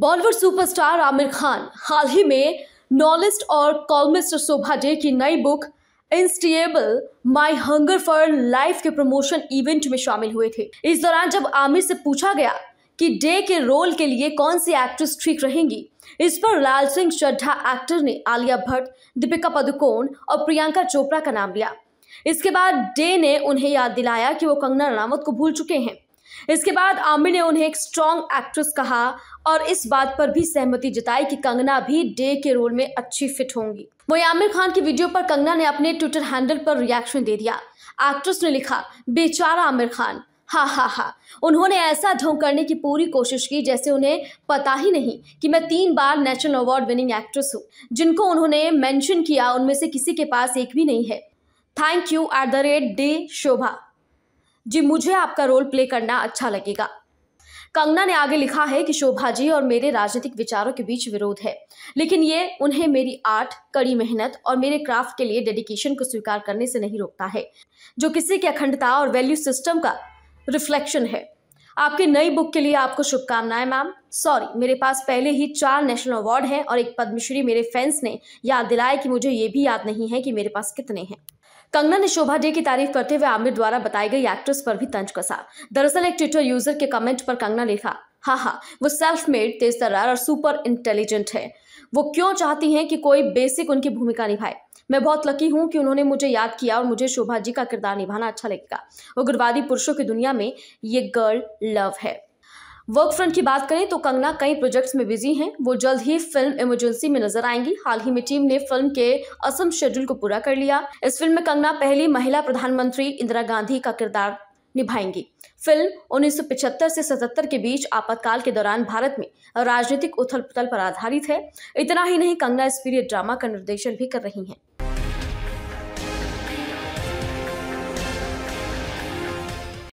Bollywood superstar Aamir Khan हाल ही में नॉलिस्ट और कॉलमिस्ट शोभा डे की नई book insatiable my hunger for life के प्रमोशन इवेंट में शामिल हुए थे इस दौरान जब आमिर से पूछा गया कि डे के रोल के लिए कौन सी एक्ट्रेस ठीक रहेंगी इस पर लाल सिंह चड्ढा एक्टर ने आलिया भट्ट दीपिका पदुकोण और प्रियंका चोपड़ा का नाम लिया इसके बाद डे ने उन्हें याद दिलाया कि वो कंगना रावत को भूल चुके हैं इसके बाद आमिर ने उन्हें एक स्ट्रॉन्ग एक्ट्रेस कहा और इस बात पर भी सहमति जताई कि कंगना भी डे के रोल में अच्छी फिट होंगी वही आमिर खान की वीडियो पर कंगना ने अपने ट्विटर हैंडल पर रिएक्शन दे दिया एक्ट्रेस ने लिखा बेचारा आमिर खान हा हा हा उन्होंने ऐसा ढोंग करने की पूरी कोशिश की जैसे उन्हें पता ही नहीं कि मैं तीन बार नेशनल अवार्ड विनिंग एक्ट्रेस हूँ जिनको उन्होंने मेंशन किया उनमें से किसी के पास एक भी नहीं है thank you at the rate De Shobhaa ji मुझे आपका रोल प्ले करना अच्छा लगेगा कंगना ने आगे लिखा है कि शोभा जी और मेरे राजनीतिक विचारों के बीच विरोध है लेकिन ये उन्हें मेरी आर्ट कड़ी मेहनत और मेरे क्राफ्ट के लिए डेडिकेशन को स्वीकार करने से नहीं रोकता है जो किसी की अखंडता और वैल्यू सिस्टम का रिफ्लेक्शन है आपकी नई बुक के लिए आपको शुभकामनाएं मैम सॉरी मेरे पास पहले ही चार नेशनल अवार्ड हैं और एक पद्मश्री मेरे फैंस ने याद दिलाया कि मुझे ये भी याद नहीं है कि मेरे पास कितने हैं कंगना ने शोभा डे की तारीफ करते हुए आमिर द्वारा बताई गई एक्ट्रेस पर भी तंज कसा दरअसल एक ट्विटर यूजर के कमेंट पर कंगना लिखा हाँ हाँ वो सेल्फ मेड तेज तरार और सुपर इंटेलिजेंट है वो क्यों चाहती हैं कि कोई बेसिक उनकी भूमिका निभाए मैं बहुत लकी हूं कि उन्होंने मुझे याद किया और मुझे शोभा जी का किरदार निभाना अच्छा लगेगा उग्रवादी पुरुषों की दुनिया में ये गर्ल लव है वर्क फ्रंट की बात करें तो कंगना कई प्रोजेक्ट्स में बिजी हैं वो जल्द ही फिल्म इमरजेंसी में नजर आएंगी हाल ही में टीम ने फिल्म के असम शेड्यूल को पूरा कर लिया इस फिल्म में कंगना पहली महिला प्रधानमंत्री इंदिरा गांधी का किरदार निभाएंगी फिल्म 1975 से 77 के बीच आपातकाल के दौरान भारत में राजनीतिक उथल पुथल पर आधारित है इतना ही नहीं कंगना इस पीरियड ड्रामा का निर्देशन भी कर रही हैं